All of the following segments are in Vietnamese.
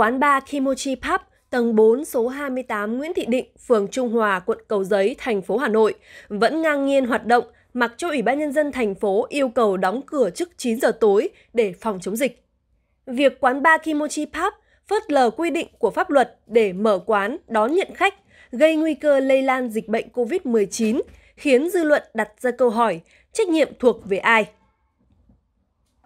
quán bar Kimochi Pub, tầng 4 số 28 Nguyễn Thị Định, phường Trung Hòa, quận Cầu Giấy, thành phố Hà Nội, vẫn ngang nhiên hoạt động mặc cho Ủy ban Nhân dân thành phố yêu cầu đóng cửa trước 9 giờ tối để phòng chống dịch. Việc quán bar Kimochi Pub phớt lờ quy định của pháp luật để mở quán đón nhận khách gây nguy cơ lây lan dịch bệnh COVID-19 khiến dư luận đặt ra câu hỏi trách nhiệm thuộc về ai.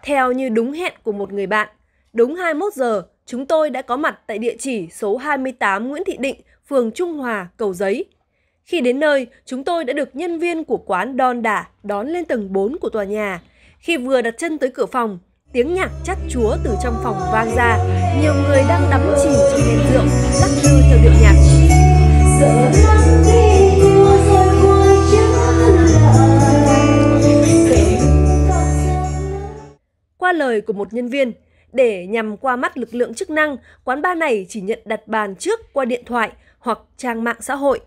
Theo như đúng hẹn của một người bạn, đúng 21 giờ, chúng tôi đã có mặt tại địa chỉ số 28 Nguyễn Thị Định, phường Trung Hòa, Cầu Giấy. Khi đến nơi, chúng tôi đã được nhân viên của quán đon đả đón lên tầng 4 của tòa nhà. Khi vừa đặt chân tới cửa phòng, tiếng nhạc chắt chúa từ trong phòng vang ra. Nhiều người đang đắm chìm trong nền rượu, lắc lư theo điệu nhạc. Qua lời của một nhân viên, để nhằm qua mắt lực lượng chức năng, quán bar này chỉ nhận đặt bàn trước qua điện thoại hoặc trang mạng xã hội.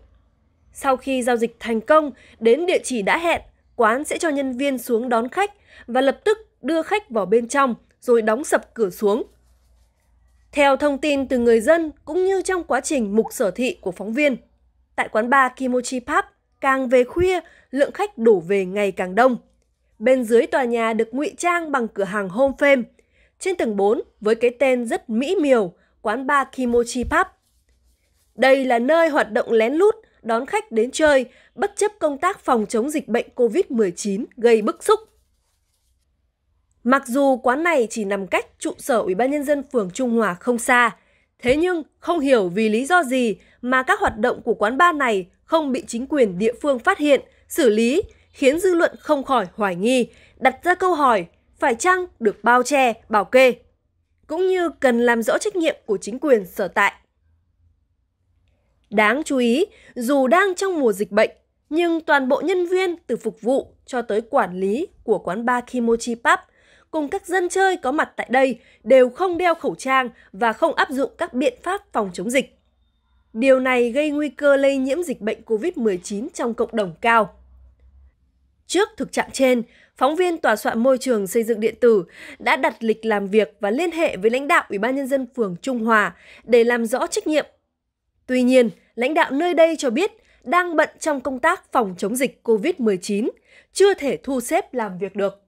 Sau khi giao dịch thành công, đến địa chỉ đã hẹn, quán sẽ cho nhân viên xuống đón khách và lập tức đưa khách vào bên trong rồi đóng sập cửa xuống. Theo thông tin từ người dân cũng như trong quá trình mục sở thị của phóng viên, tại quán bar Kimochi Pub, càng về khuya, lượng khách đổ về ngày càng đông. Bên dưới tòa nhà được ngụy trang bằng cửa hàng home fame, trên tầng 4 với cái tên rất mỹ miều, quán bar Kimochi Pub. Đây là nơi hoạt động lén lút, đón khách đến chơi, bất chấp công tác phòng chống dịch bệnh COVID-19 gây bức xúc. Mặc dù quán này chỉ nằm cách trụ sở Ủy ban nhân dân phường Trung Hòa không xa, thế nhưng không hiểu vì lý do gì mà các hoạt động của quán bar này không bị chính quyền địa phương phát hiện, xử lý, khiến dư luận không khỏi hoài nghi, đặt ra câu hỏi phải chăng được bao che, bảo kê, cũng như cần làm rõ trách nhiệm của chính quyền sở tại. Đáng chú ý, dù đang trong mùa dịch bệnh, nhưng toàn bộ nhân viên từ phục vụ cho tới quản lý của quán bar Kimochi Pub cùng các dân chơi có mặt tại đây đều không đeo khẩu trang và không áp dụng các biện pháp phòng chống dịch. Điều này gây nguy cơ lây nhiễm dịch bệnh COVID-19 trong cộng đồng cao. Trước thực trạng trên, phóng viên tòa soạn môi trường xây dựng điện tử đã đặt lịch làm việc và liên hệ với lãnh đạo Ủy ban nhân dân phường Trung Hòa để làm rõ trách nhiệm. Tuy nhiên, lãnh đạo nơi đây cho biết đang bận trong công tác phòng chống dịch COVID-19, chưa thể thu xếp làm việc được.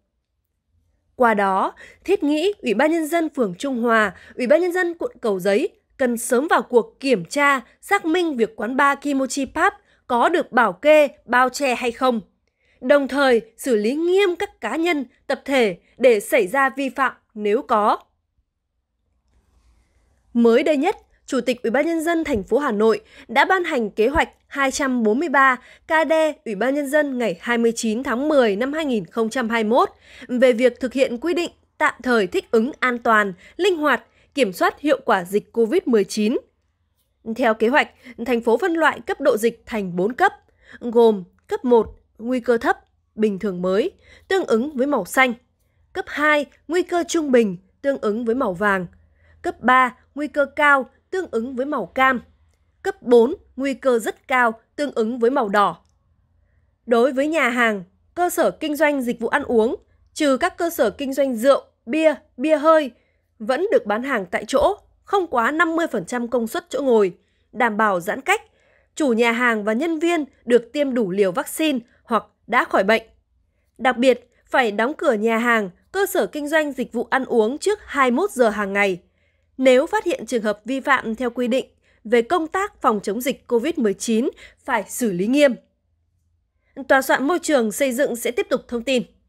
Qua đó, thiết nghĩ Ủy ban nhân dân phường Trung Hòa, Ủy ban nhân dân quận Cầu Giấy cần sớm vào cuộc kiểm tra, xác minh việc quán bar Kimochi Pub có được bảo kê, bao che hay không đồng thời xử lý nghiêm các cá nhân, tập thể để xảy ra vi phạm nếu có. Mới đây nhất, Chủ tịch Ủy ban nhân dân thành phố Hà Nội đã ban hành kế hoạch 243 KD Ủy ban nhân dân ngày 29 tháng 10 năm 2021 về việc thực hiện quy định tạm thời thích ứng an toàn, linh hoạt, kiểm soát hiệu quả dịch COVID-19. Theo kế hoạch, thành phố phân loại cấp độ dịch thành 4 cấp, gồm cấp 1 nguy cơ thấp, bình thường mới, tương ứng với màu xanh. Cấp 2, nguy cơ trung bình, tương ứng với màu vàng. Cấp 3, nguy cơ cao, tương ứng với màu cam. Cấp 4, nguy cơ rất cao, tương ứng với màu đỏ. Đối với nhà hàng, cơ sở kinh doanh dịch vụ ăn uống, trừ các cơ sở kinh doanh rượu, bia, bia hơi, vẫn được bán hàng tại chỗ, không quá 50% công suất chỗ ngồi, đảm bảo giãn cách. Chủ nhà hàng và nhân viên được tiêm đủ liều vaccine đã khỏi bệnh. Đặc biệt, phải đóng cửa nhà hàng, cơ sở kinh doanh dịch vụ ăn uống trước 21 giờ hàng ngày. Nếu phát hiện trường hợp vi phạm theo quy định về công tác phòng chống dịch COVID-19 phải xử lý nghiêm. Tòa soạn môi trường xây dựng sẽ tiếp tục thông tin.